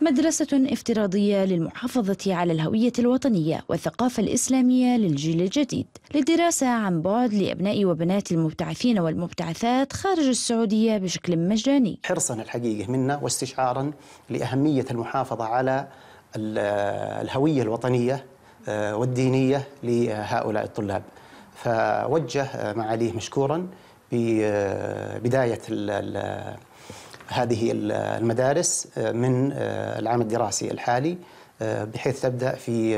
مدرسة افتراضية للمحافظة على الهوية الوطنية والثقافة الإسلامية للجيل الجديد للدراسة عن بعد لأبناء وبنات المبتعثين والمبتعثات خارج السعودية بشكل مجاني حرصا الحقيقة منا واستشعارا لأهمية المحافظة على الهوية الوطنية آه، والدينية لهؤلاء الطلاب فوجه معاليه مشكورا ببداية آه، هذه المدارس آه، من آه، العام الدراسي الحالي آه، بحيث تبدا في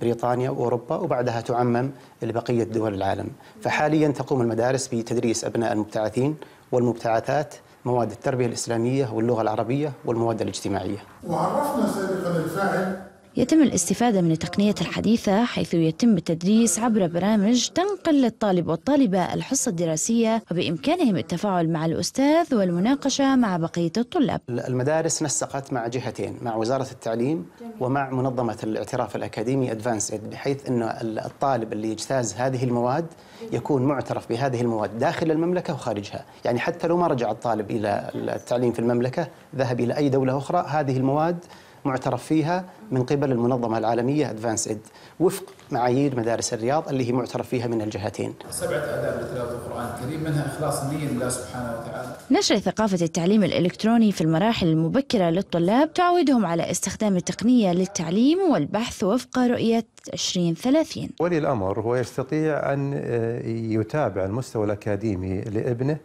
بريطانيا واوروبا وبعدها تعمم لبقيه دول العالم، فحاليا تقوم المدارس بتدريس ابناء المبتعثين والمبتعثات مواد التربيه الاسلاميه واللغه العربيه والمواد الاجتماعيه. وعرفنا سابقا الفاعل يتم الاستفادة من التقنية الحديثة حيث يتم التدريس عبر برامج تنقل للطالب والطالبة الحصة الدراسية وبإمكانهم التفاعل مع الأستاذ والمناقشة مع بقية الطلاب المدارس نسقت مع جهتين مع وزارة التعليم ومع منظمة الاعتراف الأكاديمي أدفانس بحيث أن الطالب اللي يجتاز هذه المواد يكون معترف بهذه المواد داخل المملكة وخارجها يعني حتى لو ما رجع الطالب إلى التعليم في المملكة ذهب إلى أي دولة أخرى هذه المواد معترف فيها من قبل المنظمة العالمية أدفانس إد وفق معايير مدارس الرياض اللي هي معترف فيها من الجهتين سبعة آداب لتلاوة القرآن الكريم منها إخلاص النية لله سبحانه وتعالى نشر ثقافة التعليم الإلكتروني في المراحل المبكرة للطلاب تعودهم على استخدام التقنية للتعليم والبحث وفق رؤية 2030 ولي الأمر هو يستطيع أن يتابع المستوى الأكاديمي لابنه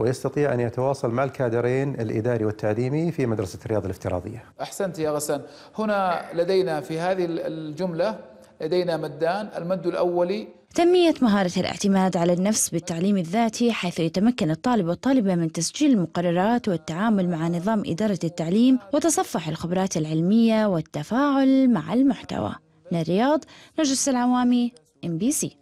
ويستطيع أن يتواصل مع الكادرين الإداري والتعليمي في مدرسة الرياض الافتراضية أحسنت يا غسان هنا لدينا في هذه الجملة لدينا مدان المد الأولي تنمية مهارة الاعتماد على النفس بالتعليم الذاتي حيث يتمكن الطالب والطالبة من تسجيل المقررات والتعامل مع نظام إدارة التعليم وتصفح الخبرات العلمية والتفاعل مع المحتوى من الرياض نجس العوامي ام بي سي